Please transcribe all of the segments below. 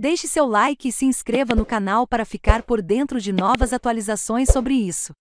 Deixe seu like e se inscreva no canal para ficar por dentro de novas atualizações sobre isso.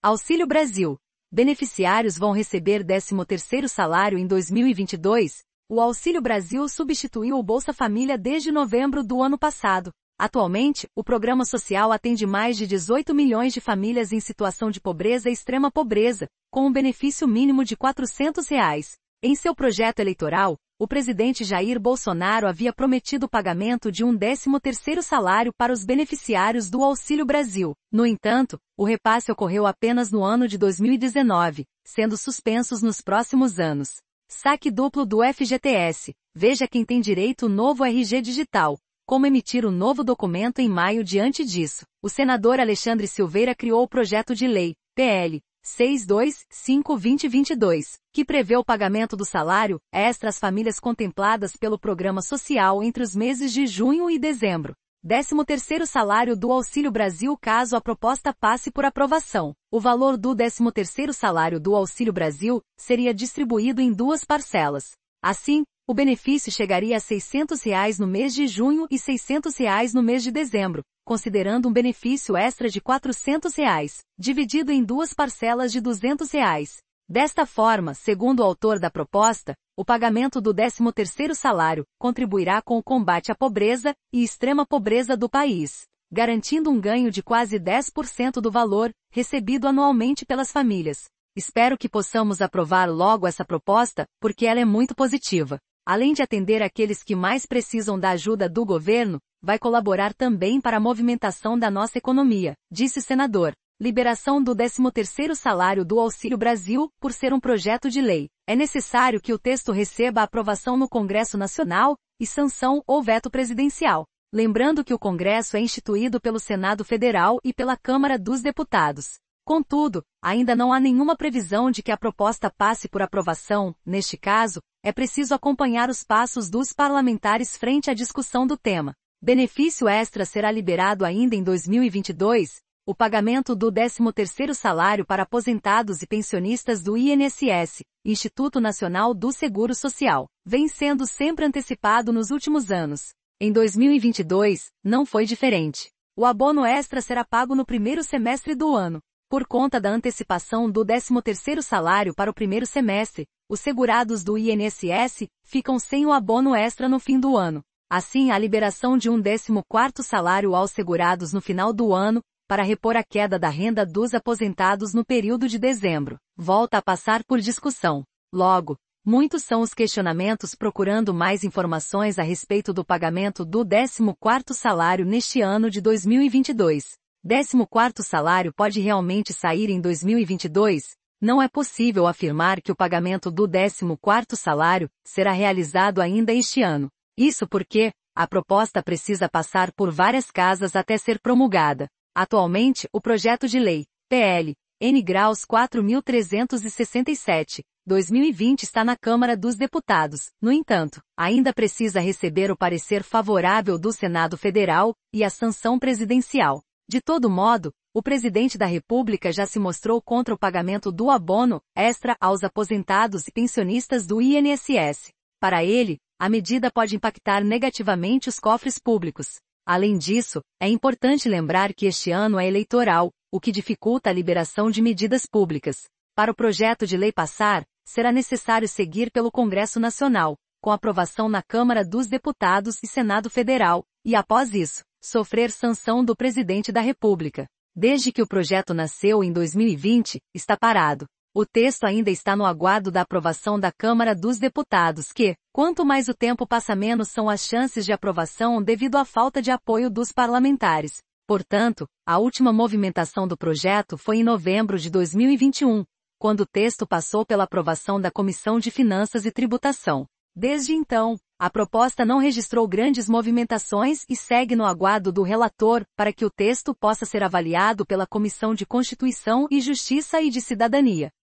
Auxílio Brasil. Beneficiários vão receber 13º salário em 2022. O Auxílio Brasil substituiu o Bolsa Família desde novembro do ano passado. Atualmente, o programa social atende mais de 18 milhões de famílias em situação de pobreza e extrema pobreza, com um benefício mínimo de R$ 400. Reais. Em seu projeto eleitoral, o presidente Jair Bolsonaro havia prometido o pagamento de um 13º salário para os beneficiários do Auxílio Brasil. No entanto, o repasse ocorreu apenas no ano de 2019, sendo suspensos nos próximos anos. Saque duplo do FGTS. Veja quem tem direito o novo RG digital. Como emitir o um novo documento em maio diante disso. O senador Alexandre Silveira criou o projeto de lei, PL, 62-5-2022, que prevê o pagamento do salário extra às famílias contempladas pelo programa social entre os meses de junho e dezembro. 13º salário do Auxílio Brasil caso a proposta passe por aprovação. O valor do 13º salário do Auxílio Brasil seria distribuído em duas parcelas. Assim, o benefício chegaria a R$ 600 reais no mês de junho e R$ 600 reais no mês de dezembro, considerando um benefício extra de R$ 400, reais, dividido em duas parcelas de R$ 200. Reais. Desta forma, segundo o autor da proposta, o pagamento do 13º salário contribuirá com o combate à pobreza e extrema pobreza do país, garantindo um ganho de quase 10% do valor recebido anualmente pelas famílias. Espero que possamos aprovar logo essa proposta, porque ela é muito positiva. Além de atender aqueles que mais precisam da ajuda do governo, vai colaborar também para a movimentação da nossa economia, disse senador. Liberação do 13º salário do Auxílio Brasil, por ser um projeto de lei. É necessário que o texto receba aprovação no Congresso Nacional e sanção ou veto presidencial. Lembrando que o Congresso é instituído pelo Senado Federal e pela Câmara dos Deputados. Contudo, ainda não há nenhuma previsão de que a proposta passe por aprovação, neste caso, é preciso acompanhar os passos dos parlamentares frente à discussão do tema. Benefício extra será liberado ainda em 2022, o pagamento do 13º salário para aposentados e pensionistas do INSS, Instituto Nacional do Seguro Social, vem sendo sempre antecipado nos últimos anos. Em 2022, não foi diferente. O abono extra será pago no primeiro semestre do ano. Por conta da antecipação do 13º salário para o primeiro semestre, os segurados do INSS ficam sem o abono extra no fim do ano. Assim, a liberação de um 14 quarto salário aos segurados no final do ano, para repor a queda da renda dos aposentados no período de dezembro, volta a passar por discussão. Logo, muitos são os questionamentos procurando mais informações a respeito do pagamento do 14º salário neste ano de 2022. 14º salário pode realmente sair em 2022? Não é possível afirmar que o pagamento do 14º salário será realizado ainda este ano. Isso porque, a proposta precisa passar por várias casas até ser promulgada. Atualmente, o projeto de lei, PL, N graus 4367, 2020 está na Câmara dos Deputados. No entanto, ainda precisa receber o parecer favorável do Senado Federal e a sanção presidencial. De todo modo, o presidente da República já se mostrou contra o pagamento do abono extra aos aposentados e pensionistas do INSS. Para ele, a medida pode impactar negativamente os cofres públicos. Além disso, é importante lembrar que este ano é eleitoral, o que dificulta a liberação de medidas públicas. Para o projeto de lei passar, será necessário seguir pelo Congresso Nacional, com aprovação na Câmara dos Deputados e Senado Federal, e após isso, sofrer sanção do Presidente da República. Desde que o projeto nasceu em 2020, está parado. O texto ainda está no aguardo da aprovação da Câmara dos Deputados que, quanto mais o tempo passa menos são as chances de aprovação devido à falta de apoio dos parlamentares. Portanto, a última movimentação do projeto foi em novembro de 2021, quando o texto passou pela aprovação da Comissão de Finanças e Tributação. Desde então, a proposta não registrou grandes movimentações e segue no aguardo do relator para que o texto possa ser avaliado pela Comissão de Constituição e Justiça e de Cidadania.